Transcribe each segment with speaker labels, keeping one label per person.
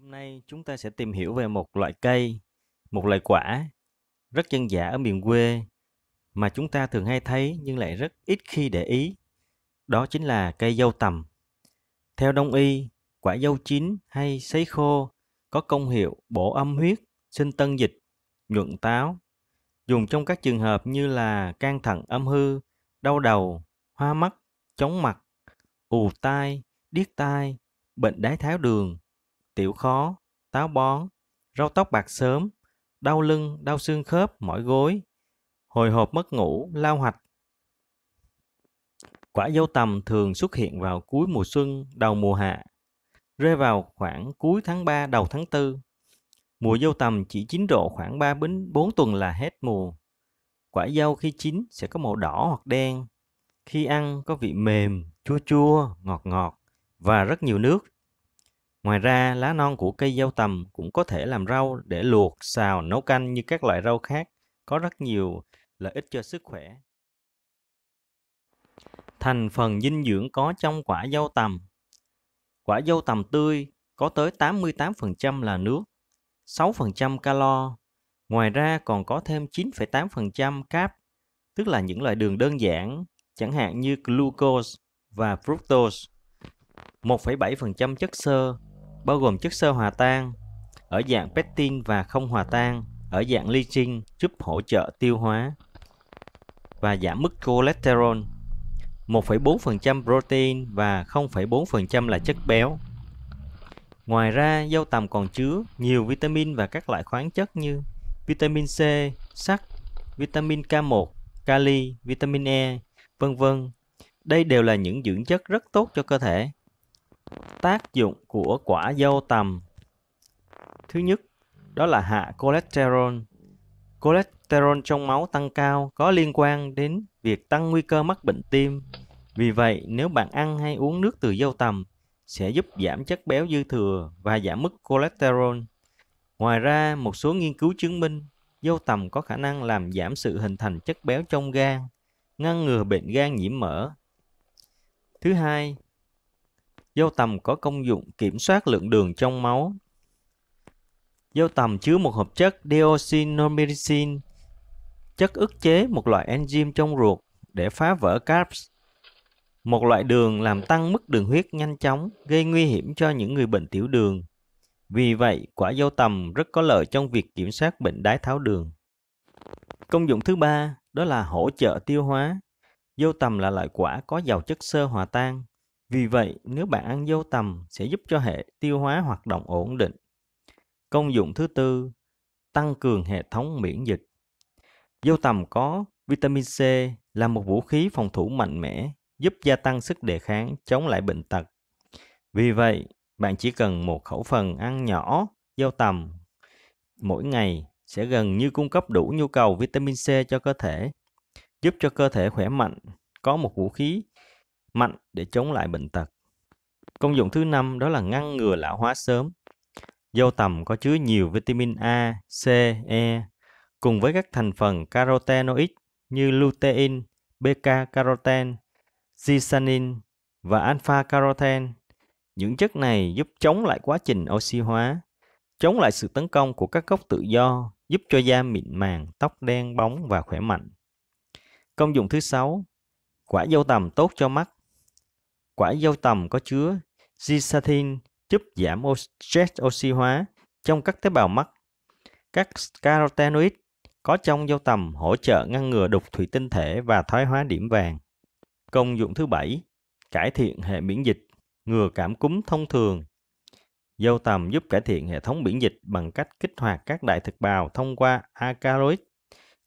Speaker 1: Hôm nay chúng ta sẽ tìm hiểu về một loại cây, một loại quả rất dân dã ở miền quê mà chúng ta thường hay thấy nhưng lại rất ít khi để ý. Đó chính là cây dâu tầm. Theo đông y, quả dâu chín hay sấy khô có công hiệu bổ âm huyết, sinh tân dịch, nhuận táo, dùng trong các trường hợp như là can thận âm hư, đau đầu, hoa mắt, chóng mặt, ù tai, điếc tai, bệnh đái tháo đường, tiểu khó, táo bón, rau tóc bạc sớm, đau lưng, đau xương khớp, mỏi gối, hồi hộp mất ngủ, lao hoạch. Quả dâu tầm thường xuất hiện vào cuối mùa xuân, đầu mùa hạ, rơi vào khoảng cuối tháng 3 đầu tháng 4. Mùa dâu tầm chỉ chín rộ khoảng 3 đến 4 tuần là hết mùa. Quả dâu khi chín sẽ có màu đỏ hoặc đen. Khi ăn có vị mềm, chua chua, ngọt ngọt và rất nhiều nước, Ngoài ra, lá non của cây dâu tầm cũng có thể làm rau để luộc, xào, nấu canh như các loại rau khác, có rất nhiều lợi ích cho sức khỏe. Thành phần dinh dưỡng có trong quả dâu tầm. Quả dâu tầm tươi có tới 88% là nước, 6% calo. Ngoài ra còn có thêm 9,8% cáp, tức là những loại đường đơn giản, chẳng hạn như glucose và fructose, 1,7% chất xơ bao gồm chất xơ hòa tan ở dạng pectin và không hòa tan ở dạng leaching giúp hỗ trợ tiêu hóa và giảm mức cholesterol 1,4% protein và 0,4% là chất béo. Ngoài ra, dâu tằm còn chứa nhiều vitamin và các loại khoáng chất như vitamin C, sắt, vitamin K1, kali, vitamin E, vân vân. Đây đều là những dưỡng chất rất tốt cho cơ thể tác dụng của quả dâu tằm. Thứ nhất, đó là hạ cholesterol. Cholesterol trong máu tăng cao có liên quan đến việc tăng nguy cơ mắc bệnh tim. Vì vậy, nếu bạn ăn hay uống nước từ dâu tằm sẽ giúp giảm chất béo dư thừa và giảm mức cholesterol. Ngoài ra, một số nghiên cứu chứng minh dâu tằm có khả năng làm giảm sự hình thành chất béo trong gan, ngăn ngừa bệnh gan nhiễm mỡ. Thứ hai, Dâu tằm có công dụng kiểm soát lượng đường trong máu. Dâu tằm chứa một hợp chất deoxynomyricin, chất ức chế một loại enzyme trong ruột để phá vỡ carbs, một loại đường làm tăng mức đường huyết nhanh chóng, gây nguy hiểm cho những người bệnh tiểu đường. Vì vậy, quả dâu tằm rất có lợi trong việc kiểm soát bệnh đái tháo đường. Công dụng thứ ba đó là hỗ trợ tiêu hóa. Dâu tằm là loại quả có giàu chất xơ hòa tan, vì vậy, nếu bạn ăn dâu tầm sẽ giúp cho hệ tiêu hóa hoạt động ổn định. Công dụng thứ tư, tăng cường hệ thống miễn dịch. Dâu tầm có vitamin C là một vũ khí phòng thủ mạnh mẽ, giúp gia tăng sức đề kháng chống lại bệnh tật. Vì vậy, bạn chỉ cần một khẩu phần ăn nhỏ dâu tầm mỗi ngày sẽ gần như cung cấp đủ nhu cầu vitamin C cho cơ thể, giúp cho cơ thể khỏe mạnh, có một vũ khí mạnh để chống lại bệnh tật. Công dụng thứ năm đó là ngăn ngừa lão hóa sớm. Dâu tầm có chứa nhiều vitamin A, C, E cùng với các thành phần carotenoid như lutein, beta-caroten, zeaxanthin và alpha-caroten. Những chất này giúp chống lại quá trình oxy hóa, chống lại sự tấn công của các gốc tự do, giúp cho da mịn màng, tóc đen bóng và khỏe mạnh. Công dụng thứ sáu, quả dâu tằm tốt cho mắt. Quả dâu tầm có chứa zeaxanthin giúp giảm stress oxy hóa trong các tế bào mắt. Các carotenoid có trong dâu tầm hỗ trợ ngăn ngừa đục thủy tinh thể và thoái hóa điểm vàng. Công dụng thứ bảy, cải thiện hệ miễn dịch, ngừa cảm cúm thông thường. Dâu tầm giúp cải thiện hệ thống miễn dịch bằng cách kích hoạt các đại thực bào thông qua alkaloid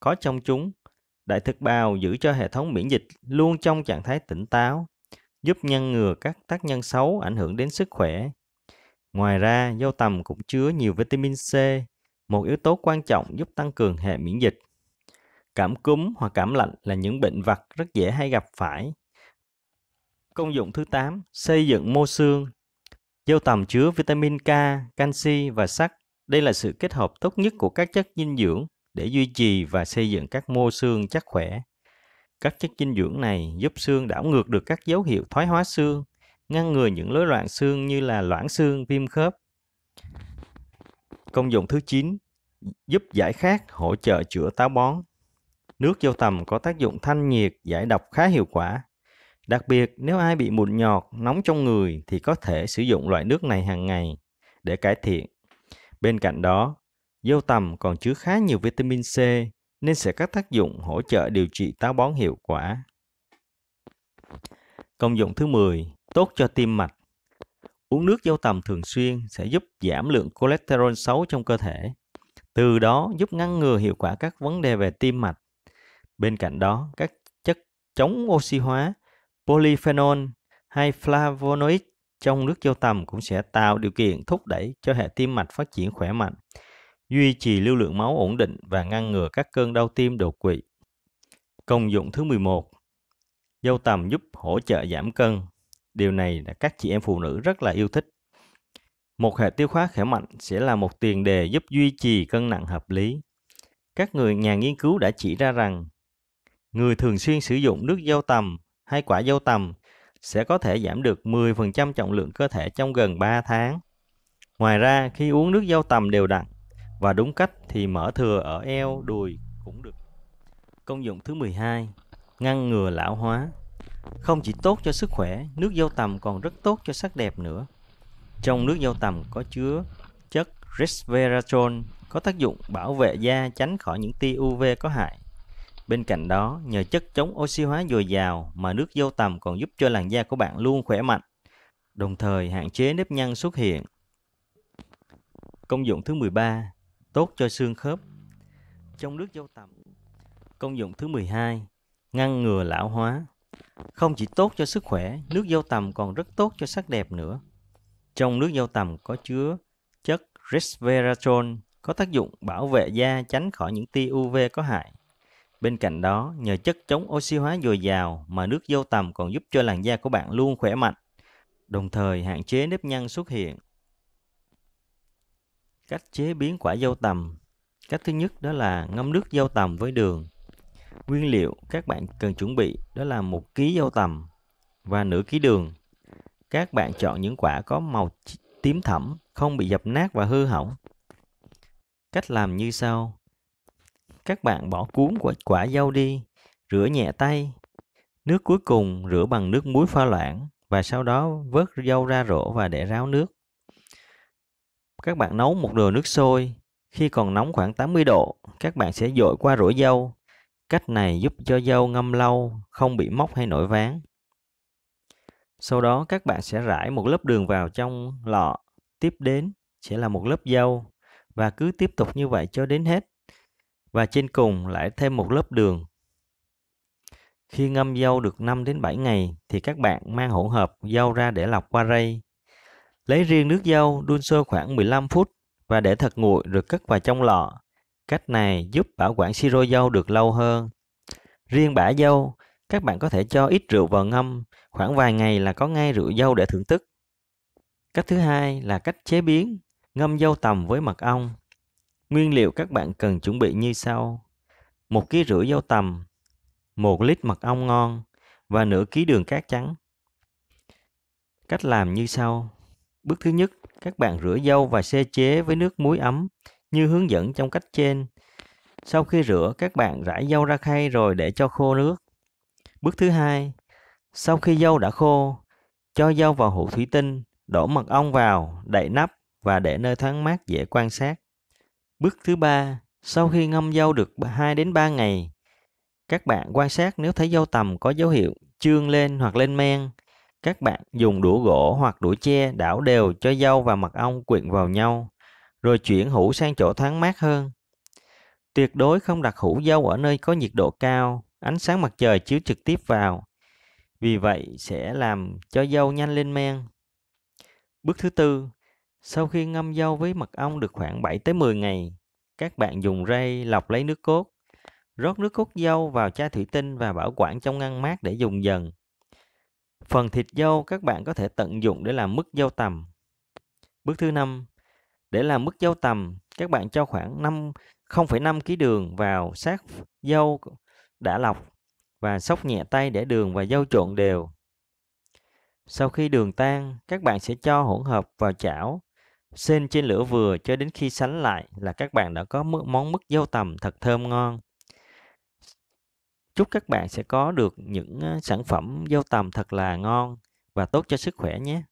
Speaker 1: có trong chúng. Đại thực bào giữ cho hệ thống miễn dịch luôn trong trạng thái tỉnh táo giúp ngăn ngừa các tác nhân xấu ảnh hưởng đến sức khỏe. Ngoài ra, dâu tầm cũng chứa nhiều vitamin C, một yếu tố quan trọng giúp tăng cường hệ miễn dịch. Cảm cúm hoặc cảm lạnh là những bệnh vặt rất dễ hay gặp phải. Công dụng thứ 8, xây dựng mô xương. Dâu tầm chứa vitamin K, canxi và sắt. Đây là sự kết hợp tốt nhất của các chất dinh dưỡng để duy trì và xây dựng các mô xương chắc khỏe. Các chất dinh dưỡng này giúp xương đảo ngược được các dấu hiệu thoái hóa xương, ngăn ngừa những lối loạn xương như là loãng xương, viêm khớp. Công dụng thứ 9, giúp giải khát, hỗ trợ chữa táo bón. Nước dâu tầm có tác dụng thanh nhiệt, giải độc khá hiệu quả. Đặc biệt, nếu ai bị mụn nhọt, nóng trong người thì có thể sử dụng loại nước này hàng ngày để cải thiện. Bên cạnh đó, dâu tầm còn chứa khá nhiều vitamin C, nên sẽ có tác dụng hỗ trợ điều trị táo bón hiệu quả. Công dụng thứ 10, tốt cho tim mạch. Uống nước dâu tầm thường xuyên sẽ giúp giảm lượng cholesterol xấu trong cơ thể, từ đó giúp ngăn ngừa hiệu quả các vấn đề về tim mạch. Bên cạnh đó, các chất chống oxy hóa, polyphenol hay flavonoid trong nước dâu tầm cũng sẽ tạo điều kiện thúc đẩy cho hệ tim mạch phát triển khỏe mạnh duy trì lưu lượng máu ổn định và ngăn ngừa các cơn đau tim đột quỵ. Công dụng thứ 11. Dâu tằm giúp hỗ trợ giảm cân. Điều này là các chị em phụ nữ rất là yêu thích. Một hệ tiêu hóa khỏe mạnh sẽ là một tiền đề giúp duy trì cân nặng hợp lý. Các người nhà nghiên cứu đã chỉ ra rằng người thường xuyên sử dụng nước dâu tằm hay quả dâu tằm sẽ có thể giảm được 10% trọng lượng cơ thể trong gần 3 tháng. Ngoài ra, khi uống nước dâu tằm đều đặn, và đúng cách thì mở thừa ở eo, đùi cũng được. Công dụng thứ 12, ngăn ngừa lão hóa. Không chỉ tốt cho sức khỏe, nước dâu tằm còn rất tốt cho sắc đẹp nữa. Trong nước dâu tằm có chứa chất resveratrol có tác dụng bảo vệ da tránh khỏi những tia UV có hại. Bên cạnh đó, nhờ chất chống oxy hóa dồi dào mà nước dâu tằm còn giúp cho làn da của bạn luôn khỏe mạnh, đồng thời hạn chế nếp nhăn xuất hiện. Công dụng thứ 13, tốt cho xương khớp. Trong nước dâu tằm, công dụng thứ 12, ngăn ngừa lão hóa. Không chỉ tốt cho sức khỏe, nước dâu tằm còn rất tốt cho sắc đẹp nữa. Trong nước dâu tằm có chứa chất resveratrol có tác dụng bảo vệ da tránh khỏi những tia UV có hại. Bên cạnh đó, nhờ chất chống oxy hóa dồi dào mà nước dâu tằm còn giúp cho làn da của bạn luôn khỏe mạnh, đồng thời hạn chế nếp nhăn xuất hiện Cách chế biến quả dâu tầm Cách thứ nhất đó là ngâm nước dâu tầm với đường. Nguyên liệu các bạn cần chuẩn bị đó là một ký dâu tầm và nửa ký đường. Các bạn chọn những quả có màu tím thẩm không bị dập nát và hư hỏng. Cách làm như sau. Các bạn bỏ cuốn của quả dâu đi, rửa nhẹ tay. Nước cuối cùng rửa bằng nước muối pha loãng và sau đó vớt dâu ra rổ và để ráo nước các bạn nấu một nửa nước sôi. Khi còn nóng khoảng 80 độ, các bạn sẽ dội qua rổ dâu. Cách này giúp cho dâu ngâm lâu, không bị mốc hay nổi ván. Sau đó các bạn sẽ rải một lớp đường vào trong lọ. Tiếp đến sẽ là một lớp dâu và cứ tiếp tục như vậy cho đến hết. Và trên cùng lại thêm một lớp đường. Khi ngâm dâu được 5 đến 7 ngày thì các bạn mang hỗn hợp dâu ra để lọc qua rây. Lấy riêng nước dâu đun sôi khoảng 15 phút và để thật nguội rồi cất vào trong lọ. Cách này giúp bảo quản siro dâu được lâu hơn. Riêng bã dâu, các bạn có thể cho ít rượu vào ngâm, khoảng vài ngày là có ngay rượu dâu để thưởng thức. Cách thứ hai là cách chế biến, ngâm dâu tầm với mật ong. Nguyên liệu các bạn cần chuẩn bị như sau. một ký rưỡi dâu tầm, 1 lít mật ong ngon và nửa ký đường cát trắng. Cách làm như sau. Bước thứ nhất, các bạn rửa dâu và sơ chế với nước muối ấm như hướng dẫn trong cách trên. Sau khi rửa, các bạn rải dâu ra khay rồi để cho khô nước. Bước thứ hai, sau khi dâu đã khô, cho dâu vào hũ thủy tinh, đổ mật ong vào, đậy nắp và để nơi thoáng mát dễ quan sát. Bước thứ ba, sau khi ngâm dâu được 2 đến 3 ngày, các bạn quan sát nếu thấy dâu tầm có dấu hiệu trương lên hoặc lên men các bạn dùng đũa gỗ hoặc đũa tre đảo đều cho dâu và mật ong quyện vào nhau, rồi chuyển hũ sang chỗ thoáng mát hơn. Tuyệt đối không đặt hũ dâu ở nơi có nhiệt độ cao, ánh sáng mặt trời chiếu trực tiếp vào. Vì vậy sẽ làm cho dâu nhanh lên men. Bước thứ tư, sau khi ngâm dâu với mật ong được khoảng 7 tới 10 ngày, các bạn dùng rây lọc lấy nước cốt, rót nước cốt dâu vào chai thủy tinh và bảo quản trong ngăn mát để dùng dần. Phần thịt dâu các bạn có thể tận dụng để làm mứt dâu tằm. Bước thứ 5, để làm mứt dâu tằm, các bạn cho khoảng 5 0,5 kg đường vào sát dâu đã lọc và xóc nhẹ tay để đường và dâu trộn đều. Sau khi đường tan, các bạn sẽ cho hỗn hợp vào chảo, sên trên lửa vừa cho đến khi sánh lại là các bạn đã có món mứt dâu tằm thật thơm ngon. Chúc các bạn sẽ có được những ờ, sản phẩm dâu tầm thật là ngon và tốt cho sức khỏe nhé.